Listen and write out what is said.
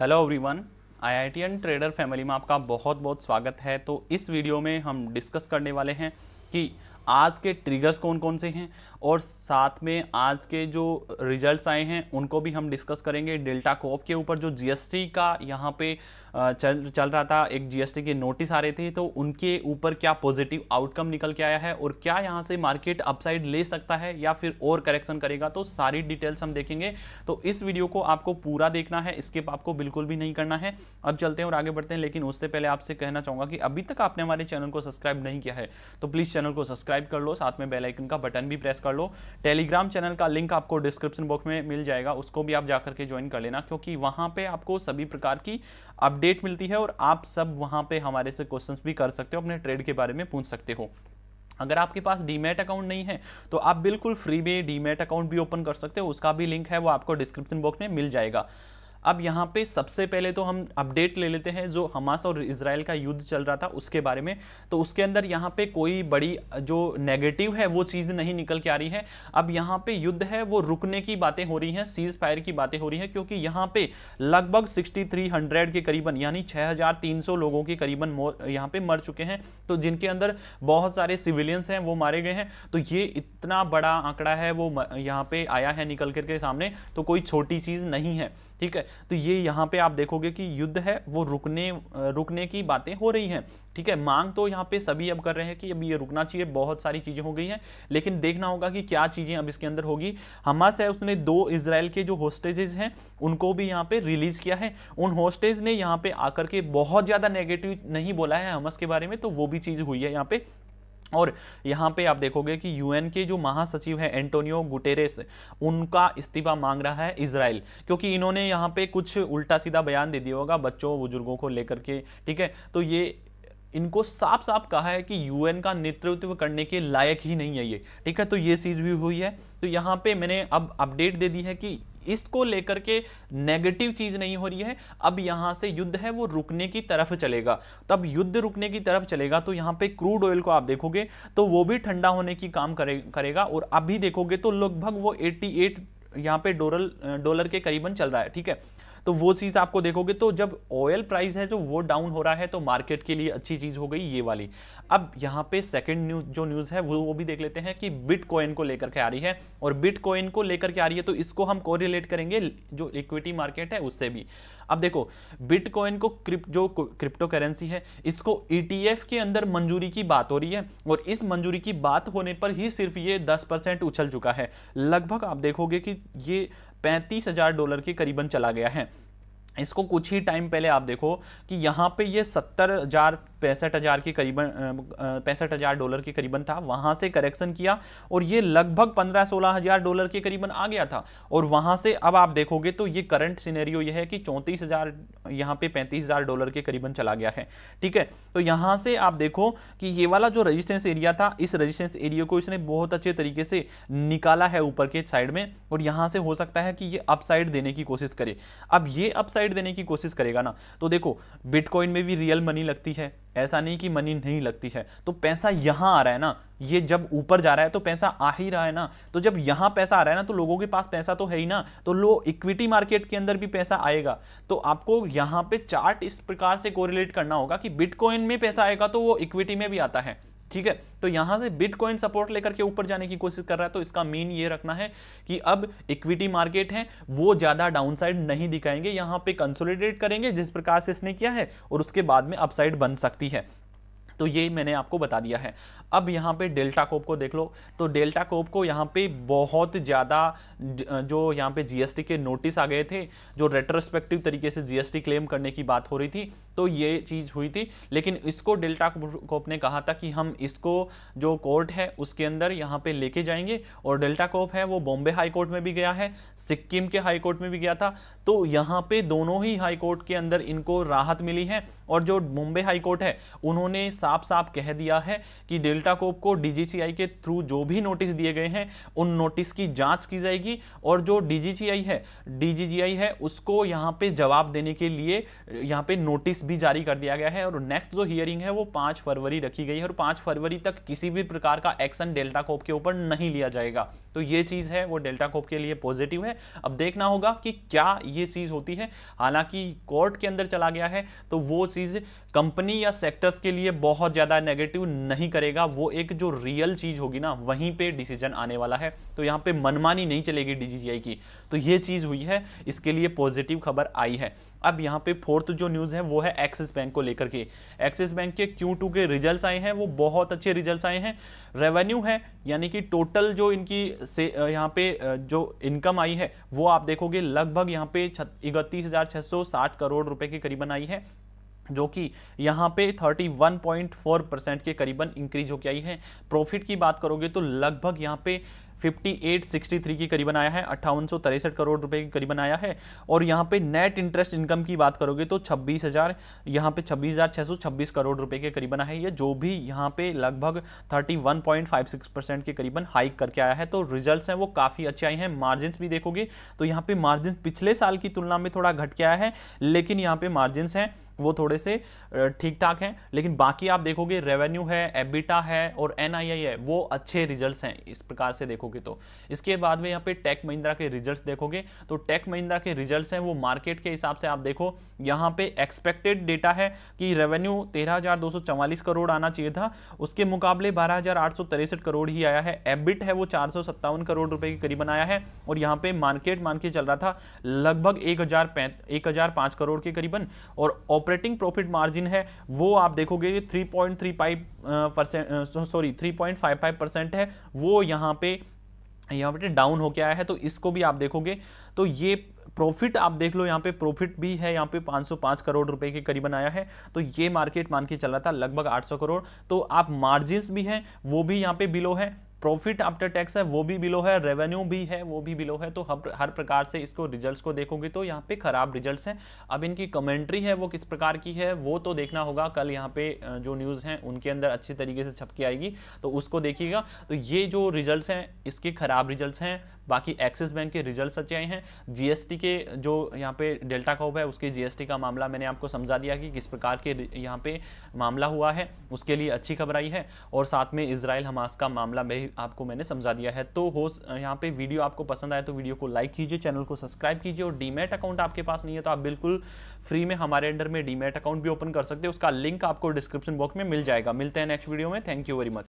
hello everyone I trader family में आपका बहुत बहुत स्वागत है तो इस वीडियो में हम डिस्कस करने वाले हैं कि आज के ट्रिगर्स कौन कौन से हैं और साथ में आज के जो रिजल्ट्स आए हैं उनको भी हम डिस्कस करेंगे डेल्टा कोप के ऊपर जो जीएसटी का यहाँ पे चल चल रहा था एक जीएसटी के नोटिस आ रहे थे तो उनके ऊपर क्या पॉजिटिव आउटकम निकल के आया है और क्या यहाँ से मार्केट अपसाइड ले सकता है या फिर और करेक्शन करेगा तो सारी डिटेल्स हम देखेंगे तो इस वीडियो को आपको पूरा देखना है स्किप आपको बिल्कुल भी नहीं करना है अब चलते हैं और आगे बढ़ते हैं लेकिन उससे पहले आपसे कहना चाहूँगा कि अभी तक आपने हमारे चैनल को सब्सक्राइब नहीं किया है तो प्लीज़ चैनल को सब्सक्राइब कर लो साथ में बेलाइकन का बटन भी प्रेस कर कर लो टेलीग्राम चैनल का लिंक आपको डिस्क्रिप्शन बॉक्स में मिल जाएगा उसको भी आप जाकर के ज्वाइन कर लेना क्योंकि वहाँ पे आपको सभी प्रकार की अपडेट मिलती है और आप सब वहाँ पे हमारे से क्वेश्चंस भी कर सकते हो अपने ट्रेड के बारे में पूछ सकते हो अगर आपके पास डीमेट अकाउंट नहीं है तो आप बिल्कुल फ्री में डीमेट अकाउंट भी ओपन कर सकते हो उसका भी लिंक है वो आपको डिस्क्रिप्शन बॉक्स में मिल जाएगा अब यहाँ पे सबसे पहले तो हम अपडेट ले लेते हैं जो हमास और इसराइल का युद्ध चल रहा था उसके बारे में तो उसके अंदर यहाँ पे कोई बड़ी जो नेगेटिव है वो चीज़ नहीं निकल के आ रही है अब यहाँ पे युद्ध है वो रुकने की बातें हो रही हैं सीज फायर की बातें हो रही हैं क्योंकि यहाँ पे लगभग 6300 के करीबन यानी 6300 लोगों के करीबन यहाँ पर मर चुके हैं तो जिनके अंदर बहुत सारे सिविलियंस हैं वो मारे गए हैं तो ये इतना बड़ा आंकड़ा है वो यहाँ पर आया है निकल करके सामने तो कोई छोटी चीज़ नहीं है ठीक है तो ये यहाँ पे आप देखोगे कि युद्ध है वो रुकने रुकने की बातें हो रही हैं ठीक है मांग तो यहाँ पे सभी अब कर रहे हैं कि अभी ये रुकना चाहिए बहुत सारी चीज़ें हो गई हैं लेकिन देखना होगा कि क्या चीज़ें अब इसके अंदर होगी हमास है उसने दो इसराइल के जो होस्टेजेज हैं उनको भी यहाँ पे रिलीज़ किया है उन होस्टेज ने यहाँ पे आकर के बहुत ज़्यादा नेगेटिव नहीं बोला है हमस के बारे में तो वो भी चीज़ हुई है यहाँ पे और यहाँ पे आप देखोगे कि यूएन के जो महासचिव हैं एंटोनियो गुटेरेस उनका इस्तीफा मांग रहा है इसराइल क्योंकि इन्होंने यहाँ पे कुछ उल्टा सीधा बयान दे दिया होगा बच्चों बुजुर्गों को लेकर के ठीक है तो ये इनको साफ साफ कहा है कि यूएन का नेतृत्व करने के लायक ही नहीं है ये ठीक है तो ये चीज़ भी हुई है तो यहाँ पे मैंने अब अपडेट दे दी है कि इसको लेकर के नेगेटिव चीज़ नहीं हो रही है अब यहाँ से युद्ध है वो रुकने की तरफ चलेगा तब युद्ध रुकने की तरफ चलेगा तो यहाँ पे क्रूड ऑयल को आप देखोगे तो वो भी ठंडा होने की काम करे, करेगा और अभी देखोगे तो लगभग वो 88 यहाँ पे पर डॉलर के करीबन चल रहा है ठीक है तो वो चीज़ आपको देखोगे तो जब ऑयल प्राइस है जो तो वो डाउन हो रहा है तो मार्केट के लिए अच्छी चीज़ हो गई ये वाली अब यहाँ पे सेकंड न्यूज जो न्यूज़ है वो वो भी देख लेते हैं कि बिटकॉइन को लेकर के आ रही है और बिटकॉइन को लेकर के आ रही है तो इसको हम कोरिलेट करेंगे जो इक्विटी मार्केट है उससे भी अब देखो बिटकॉइन को क्रिप जो क्रिप्टो करेंसी है इसको ई e के अंदर मंजूरी की बात हो रही है और इस मंजूरी की बात होने पर ही सिर्फ ये दस परसेंट उछल चुका है लगभग आप देखोगे कि ये पैंतीस हज़ार डॉलर के करीबन चला गया है इसको कुछ ही टाइम पहले आप देखो कि यहाँ पे ये सत्तर हज़ार पैंसठ हज़ार के करीबन पैंसठ हज़ार डॉलर के करीबन था वहाँ से करेक्शन किया और ये लगभग पंद्रह सोलह हज़ार डॉलर के करीबन आ गया था और वहाँ से अब आप देखोगे तो ये करंट सिनेरियो ये है कि चौंतीस हज़ार यहाँ पे पैंतीस हज़ार डॉलर के करीबन चला गया है ठीक है तो यहाँ से आप देखो कि ये वाला जो रजिस्टेंस एरिया था इस रजिस्टेंस एरिया को इसने बहुत अच्छे तरीके से निकाला है ऊपर के साइड में और यहाँ से हो सकता है कि ये अपसाइड देने की कोशिश करे अब ये अपसाइड देने की कोशिश करेगा ना तो देखो बिटकॉइन में भी रियल मनी लगती है ऐसा नहीं कि मनी नहीं लगती है तो पैसा यहाँ आ रहा है ना ये जब ऊपर जा रहा है तो पैसा आ ही रहा है ना तो जब यहाँ पैसा आ रहा है ना तो लोगों के पास पैसा तो है ही ना तो लो इक्विटी मार्केट के अंदर भी पैसा आएगा तो आपको यहाँ पे चार्ट इस प्रकार से कोरिलेट करना होगा कि बिटकॉइन में पैसा आएगा तो वो इक्विटी में भी आता है ठीक है तो यहां से बिटकॉइन सपोर्ट लेकर के ऊपर जाने की कोशिश कर रहा है तो इसका मीन ये रखना है कि अब इक्विटी मार्केट है वो ज़्यादा डाउनसाइड नहीं दिखाएंगे यहां पे कंसोलिडेट करेंगे जिस प्रकार से इसने किया है और उसके बाद में अपसाइड बन सकती है तो ये मैंने आपको बता दिया है अब यहाँ पे डेल्टा कोप को देख लो तो डेल्टा कोप को यहाँ पे बहुत ज़्यादा जो यहाँ पे जीएसटी के नोटिस आ गए थे जो रेट्रोस्पेक्टिव तरीके से जीएसटी क्लेम करने की बात हो रही थी तो ये चीज़ हुई थी लेकिन इसको डेल्टा कोप ने कहा था कि हम इसको जो कोर्ट है उसके अंदर यहाँ पे लेके जाएंगे और डेल्टा कोप है वो बॉम्बे हाई कोर्ट में भी गया है सिक्किम के हाई कोर्ट में भी गया था तो यहाँ पे दोनों ही हाई कोर्ट के अंदर इनको राहत मिली है और जो बॉम्बे हाई कोर्ट है उन्होंने साफ साफ कह दिया है कि डेल्टा कोप को डीजीसीआई के थ्रू जो भी नोटिस दिए गए हैं उन नोटिस की जांच की जाएगी और जो डीजीसीआई है डीजीजीआई है उसको यहाँ पे जवाब देने के लिए यहाँ पे नोटिस भी जारी कर दिया गया है और नेक्स्ट जो हियरिंग है वो पाँच फरवरी रखी गई है और पाँच फरवरी तक किसी भी प्रकार का एक्शन डेल्टा कोप के ऊपर नहीं लिया जाएगा तो ये चीज़ है वो डेल्टा कोप के लिए पॉजिटिव है अब देखना होगा कि क्या ये चीज़ होती है हालांकि कोर्ट के अंदर चला गया है तो वो चीज़ कंपनी या सेक्टर्स के लिए बहुत बहुत ज़्यादा नेगेटिव नहीं करेगा वो एक जो रियल चीज़ होगी ना वहीं पे डिसीजन आने वाला है तो यहाँ पे मनमानी नहीं चलेगी डीजीजीआई की तो ये चीज़ हुई है इसके लिए पॉजिटिव खबर आई है अब यहाँ पे फोर्थ जो न्यूज़ है वो है एक्सिस बैंक को लेकर के एक्सिस बैंक के Q2 के रिजल्ट आए हैं वो बहुत अच्छे रिजल्ट आए हैं रेवेन्यू है यानी कि टोटल जो इनकी से यहाँ पे जो इनकम आई है वो आप देखोगे लगभग यहाँ पे इकतीस करोड़ रुपए के करीबन आई है जो कि यहाँ पे 31.4 परसेंट के करीबन इंक्रीज होकर आई है प्रॉफिट की बात करोगे तो लगभग यहाँ पे 5863 के करीबन आया है अट्ठावन करोड़ रुपए के करीबन आया है और यहाँ पे नेट इंटरेस्ट इनकम की बात करोगे तो 26000 यहाँ पे 26626 करोड़ रुपए के करीबन आया है ये जो भी यहाँ पे लगभग 31.56 परसेंट के करीबन हाइक करके आया है तो रिजल्ट हैं वो काफ़ी अच्छे आए हैं मार्जिन भी देखोगे तो यहाँ पे मार्जिन पिछले साल की तुलना में थोड़ा घट के आया है लेकिन यहाँ पे मार्जिन हैं वो थोड़े से ठीक ठाक हैं लेकिन बाकी आप देखोगे रेवेन्यू है एबिटा है और एन है वो अच्छे रिजल्ट हैं इस प्रकार से देखोगे देखोगे तो इसके बाद में यहाँ पे टेक महिंद्रा के रिजल्ट्स देखोगे तो टेक महिंद्रा के रिजल्ट्स हैं वो मार्केट के हिसाब से आप देखो यहाँ पे एक्सपेक्टेड डेटा है कि रेवेन्यू तेरह करोड़ आना चाहिए था उसके मुकाबले बारह करोड़ ही आया है एबिट है वो चार करोड़ रुपए के करीबन आया है और यहाँ पे मार्केट मान के चल रहा था लगभग एक हजार करोड़ के करीबन और ऑपरेटिंग प्रॉफिट मार्जिन है वो आप देखोगे three point three five percent sorry three point five five percent है वो यहां पे यहाँ पे डाउन होके आया है तो इसको भी आप देखोगे तो ये प्रॉफिट आप देख लो यहाँ पे प्रॉफिट भी है यहाँ पे 505 करोड़ रुपए के करीबन आया है तो ये मार्केट मान के चल रहा था लगभग 800 करोड़ तो आप मार्जिन भी हैं वो भी यहाँ पे बिलो है प्रॉफिट आफ्टर टैक्स है वो भी बिलो है रेवेन्यू भी है वो भी बिलो है तो हर हर प्रकार से इसको रिजल्ट्स को देखोगे तो यहाँ पे खराब रिजल्ट्स हैं अब इनकी कमेंट्री है वो किस प्रकार की है वो तो देखना होगा कल यहाँ पे जो न्यूज़ हैं उनके अंदर अच्छी तरीके से छपकी आएगी तो उसको देखिएगा तो ये जो रिजल्ट हैं इसके खराब रिजल्ट हैं बाकी एक्सिस बैंक के रिजल्ट अच्छे आए हैं जीएसटी के जो यहाँ पे डेल्टा कॉप है उसके जीएसटी का मामला मैंने आपको समझा दिया कि किस प्रकार के यहाँ पे मामला हुआ है उसके लिए अच्छी खबर आई है और साथ में इसराइल हमास का मामला भी आपको मैंने समझा दिया है तो हो यहाँ पे वीडियो आपको पसंद आए तो वीडियो को लाइक कीजिए चैनल को सब्सक्राइब कीजिए और डीमेट अकाउंट आपके पास नहीं है तो आप बिल्कुल फ्री में हमारे अंडर में डीमेट अकाउंट भी ओपन कर सकते हैं उसका लिंक आपको डिस्क्रिप्शन बॉक्स में मिल जाएगा मिलते हैं नेक्स्ट वीडियो में थैंक यू वेरी मच